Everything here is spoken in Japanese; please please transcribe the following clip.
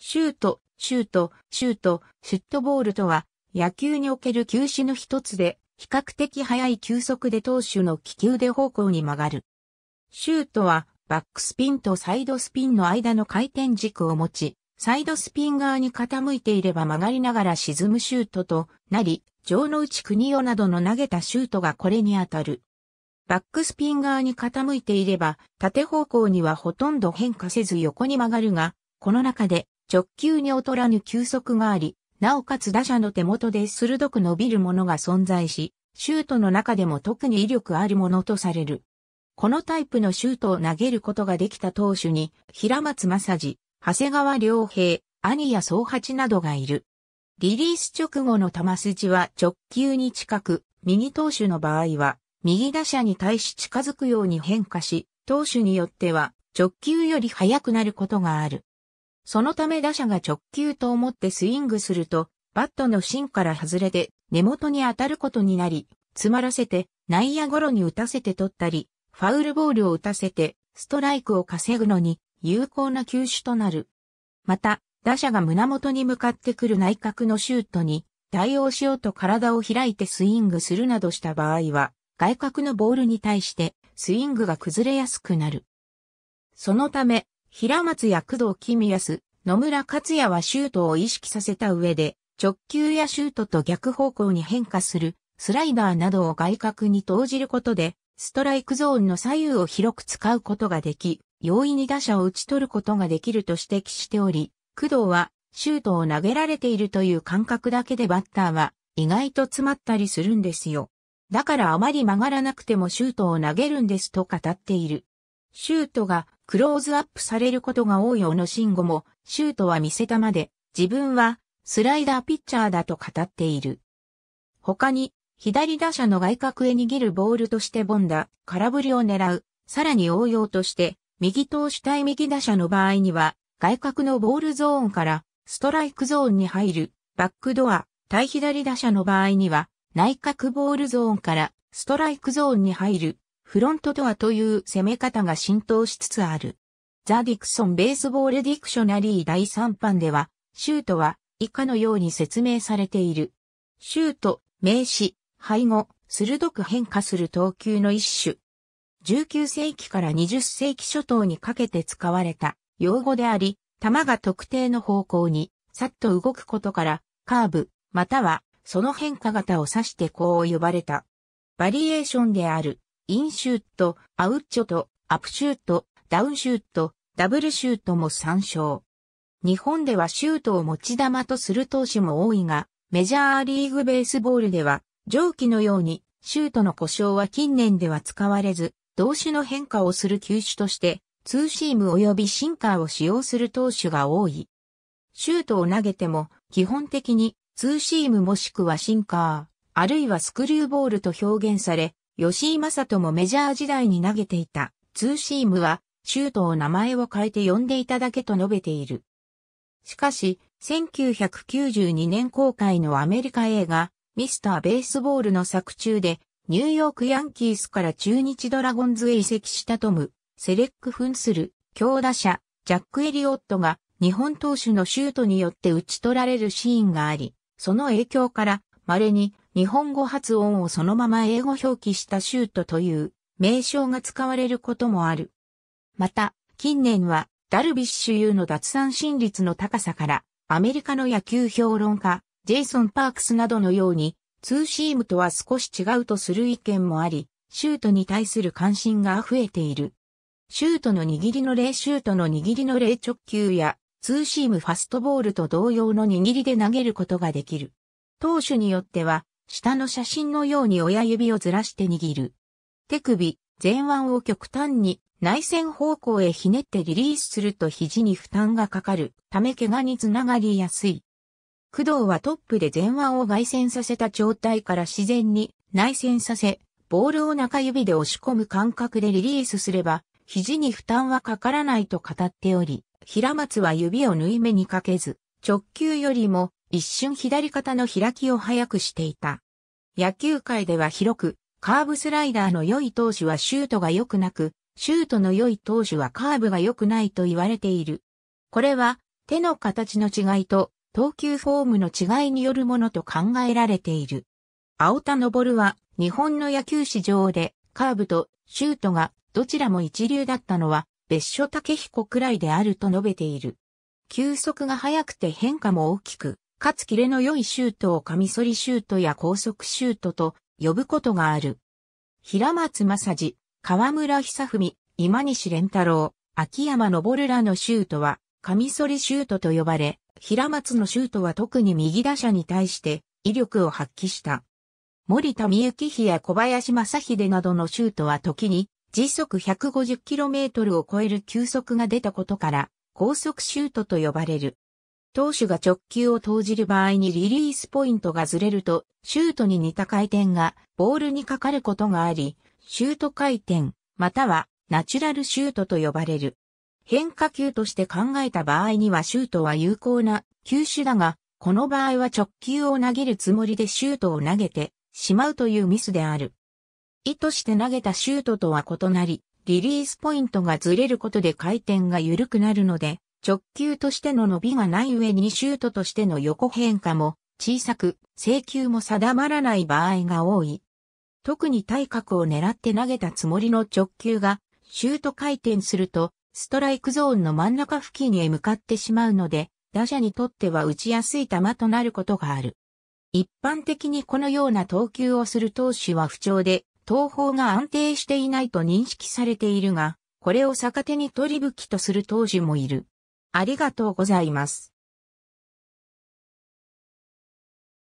シュート、シュート、シュート、シュットボールとは、野球における球種の一つで、比較的速い球速で投手の気球で方向に曲がる。シュートは、バックスピンとサイドスピンの間の回転軸を持ち、サイドスピン側に傾いていれば曲がりながら沈むシュートとなり、城之内国夫などの投げたシュートがこれに当たる。バックスピン側に傾いていれば、縦方向にはほとんど変化せず横に曲がるが、この中で直球に劣らぬ球速があり、なおかつ打者の手元で鋭く伸びるものが存在し、シュートの中でも特に威力あるものとされる。このタイプのシュートを投げることができた投手に、平松正治、長谷川良平、兄や総八などがいる。リリース直後の球筋は直球に近く、右投手の場合は、右打者に対し近づくように変化し、投手によっては直球より速くなることがある。そのため打者が直球と思ってスイングすると、バットの芯から外れて根元に当たることになり、詰まらせて内野ゴロに打たせて取ったり、ファウルボールを打たせてストライクを稼ぐのに有効な球種となる。また、打者が胸元に向かってくる内角のシュートに対応しようと体を開いてスイングするなどした場合は、外角のボールに対してスイングが崩れやすくなる。そのため、平松や工藤君康、野村克也はシュートを意識させた上で、直球やシュートと逆方向に変化する、スライダーなどを外角に投じることで、ストライクゾーンの左右を広く使うことができ、容易に打者を打ち取ることができると指摘しており、工藤はシュートを投げられているという感覚だけでバッターは意外と詰まったりするんですよ。だからあまり曲がらなくてもシュートを投げるんですと語っている。シュートがクローズアップされることが多い小野慎吾も、シュートは見せたまで、自分はスライダーピッチャーだと語っている。他に、左打者の外角へ逃げるボールとしてボンダ、空振りを狙う、さらに応用として、右投手対右打者の場合には、外角のボールゾーンからストライクゾーンに入る、バックドア、対左打者の場合には、内角ボールゾーンからストライクゾーンに入る、フロントドアという攻め方が浸透しつつある。ザ・ディクソン・ベースボール・ディクショナリー第3版では、シュートは以下のように説明されている。シュート、名詞、背後、鋭く変化する投球の一種。19世紀から20世紀初頭にかけて使われた用語であり、球が特定の方向にさっと動くことからカーブ、またはその変化型を指してこう呼ばれた。バリエーションである。インシュート、アウッチョと、アプシュート、ダウンシュート、ダブルシュートも参照。日本ではシュートを持ち玉とする投手も多いが、メジャーリーグベースボールでは、上記のように、シュートの故障は近年では使われず、動種の変化をする球種として、ツーシーム及びシンカーを使用する投手が多い。シュートを投げても、基本的にツーシームもしくはシンカー、あるいはスクリューボールと表現され、吉井正人もメジャー時代に投げていた、ツーシームは、シュートを名前を変えて呼んでいただけと述べている。しかし、1992年公開のアメリカ映画、ミスター・ベースボールの作中で、ニューヨーク・ヤンキースから中日ドラゴンズへ移籍したトム、セレックフンスル、強打者、ジャック・エリオットが、日本投手のシュートによって打ち取られるシーンがあり、その影響から、稀に、日本語発音をそのまま英語表記したシュートという名称が使われることもある。また、近年はダルビッシュ有の脱三振率の高さから、アメリカの野球評論家、ジェイソン・パークスなどのように、ツーシームとは少し違うとする意見もあり、シュートに対する関心が増えている。シュートの握りの例シュートの握りの例直球や、ツーシームファストボールと同様の握りで投げることができる。投手によっては、下の写真のように親指をずらして握る。手首、前腕を極端に内線方向へひねってリリースすると肘に負担がかかるため怪我につながりやすい。工藤はトップで前腕を外旋させた状態から自然に内旋させ、ボールを中指で押し込む感覚でリリースすれば、肘に負担はかからないと語っており、平松は指を縫い目にかけず、直球よりも一瞬左肩の開きを早くしていた。野球界では広く、カーブスライダーの良い投手はシュートが良くなく、シュートの良い投手はカーブが良くないと言われている。これは手の形の違いと投球フォームの違いによるものと考えられている。青田昇は日本の野球史上でカーブとシュートがどちらも一流だったのは別所武彦くらいであると述べている。球速が速くて変化も大きく、かつキレの良いシュートをカミソリシュートや高速シュートと呼ぶことがある。平松正治、河村久文、今西連太郎、秋山昇らのシュートは、カミソリシュートと呼ばれ、平松のシュートは特に右打者に対して威力を発揮した。森田美幸比や小林正秀などのシュートは時に時速 150km を超える球速が出たことから高速シュートと呼ばれる。投手が直球を投じる場合にリリースポイントがずれると、シュートに似た回転がボールにかかることがあり、シュート回転、またはナチュラルシュートと呼ばれる。変化球として考えた場合にはシュートは有効な球種だが、この場合は直球を投げるつもりでシュートを投げてしまうというミスである。意図して投げたシュートとは異なり、リリースポイントがずれることで回転が緩くなるので、直球としての伸びがない上にシュートとしての横変化も小さく、制球も定まらない場合が多い。特に体格を狙って投げたつもりの直球が、シュート回転すると、ストライクゾーンの真ん中付近へ向かってしまうので、打者にとっては打ちやすい球となることがある。一般的にこのような投球をする投手は不調で、投法が安定していないと認識されているが、これを逆手に取り武器とする投手もいる。ありがとうございます。